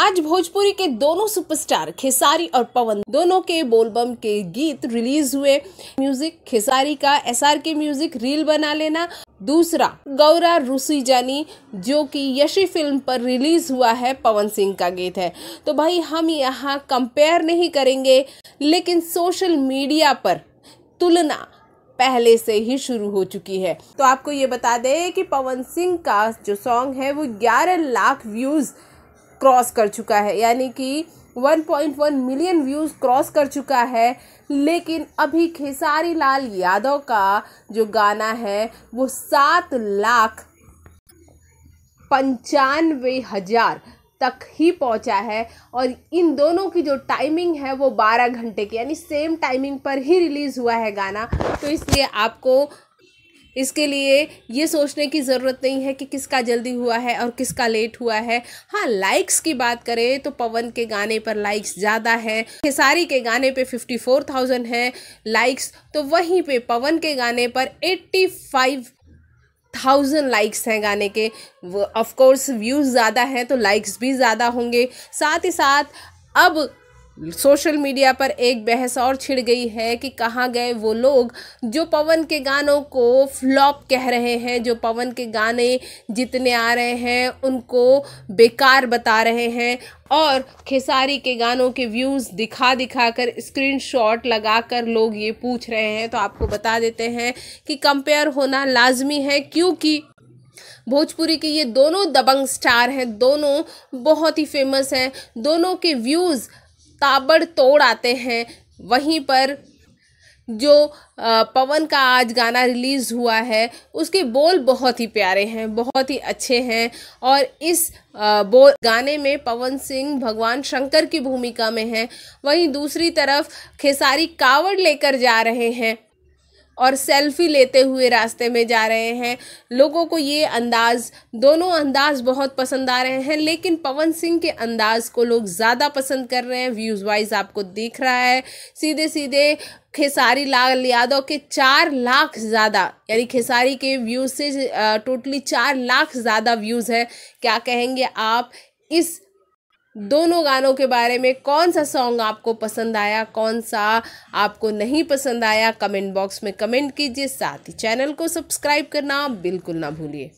आज भोजपुरी के दोनों सुपरस्टार खेसारी और पवन दोनों के बोलबम के गीत रिलीज हुए म्यूजिक खेसारी का आर के म्यूजिक रील बना लेना दूसरा गौरा रूसी जानी जो कि यशी फिल्म पर रिलीज हुआ है पवन सिंह का गीत है तो भाई हम यहाँ कंपेयर नहीं करेंगे लेकिन सोशल मीडिया पर तुलना पहले से ही शुरू हो चुकी है तो आपको ये बता दें कि पवन सिंह का जो सॉन्ग है वो 11 लाख व्यूज़ क्रॉस कर चुका है यानी कि 1.1 मिलियन व्यूज़ क्रॉस कर चुका है लेकिन अभी खेसारी लाल यादव का जो गाना है वो सात लाख पंचानवे हज़ार तक ही पहुंचा है और इन दोनों की जो टाइमिंग है वो 12 घंटे की यानी सेम टाइमिंग पर ही रिलीज़ हुआ है गाना तो इसलिए आपको इसके लिए ये सोचने की ज़रूरत नहीं है कि किसका जल्दी हुआ है और किसका लेट हुआ है हाँ लाइक्स की बात करें तो पवन के गाने पर लाइक्स ज़्यादा है खेसारी के गाने पे 54,000 है लाइक्स तो वहीं पे पवन के गाने पर फाइव थाउजेंड लाइक्स हैं गाने के ऑफ कोर्स व्यूज़ ज़्यादा हैं तो लाइक्स भी ज़्यादा होंगे साथ ही साथ अब सोशल मीडिया पर एक बहस और छिड़ गई है कि कहाँ गए वो लोग जो पवन के गानों को फ्लॉप कह रहे हैं जो पवन के गाने जितने आ रहे हैं उनको बेकार बता रहे हैं और खेसारी के गानों के व्यूज़ दिखा दिखा कर स्क्रीन शॉट लगा कर लोग ये पूछ रहे हैं तो आपको बता देते हैं कि कंपेयर होना लाजमी है क्योंकि भोजपुरी के ये दोनों दबंग स्टार हैं दोनों बहुत ही फेमस हैं दोनों के व्यूज़ ताबड़तोड़ आते हैं वहीं पर जो पवन का आज गाना रिलीज़ हुआ है उसके बोल बहुत ही प्यारे हैं बहुत ही अच्छे हैं और इस बोल गाने में पवन सिंह भगवान शंकर की भूमिका में हैं वहीं दूसरी तरफ खेसारी कावड़ लेकर जा रहे हैं और सेल्फी लेते हुए रास्ते में जा रहे हैं लोगों को ये अंदाज दोनों अंदाज बहुत पसंद आ रहे हैं लेकिन पवन सिंह के अंदाज को लोग ज़्यादा पसंद कर रहे हैं व्यूज़ वाइज आपको दिख रहा है सीधे सीधे खेसारी लाल यादव के चार लाख ज़्यादा यानी खेसारी के व्यूज़ से टोटली चार लाख ज़्यादा व्यूज़ है क्या कहेंगे आप इस दोनों गानों के बारे में कौन सा सॉन्ग आपको पसंद आया कौन सा आपको नहीं पसंद आया कमेंट बॉक्स में कमेंट कीजिए साथ ही चैनल को सब्सक्राइब करना बिल्कुल ना भूलिए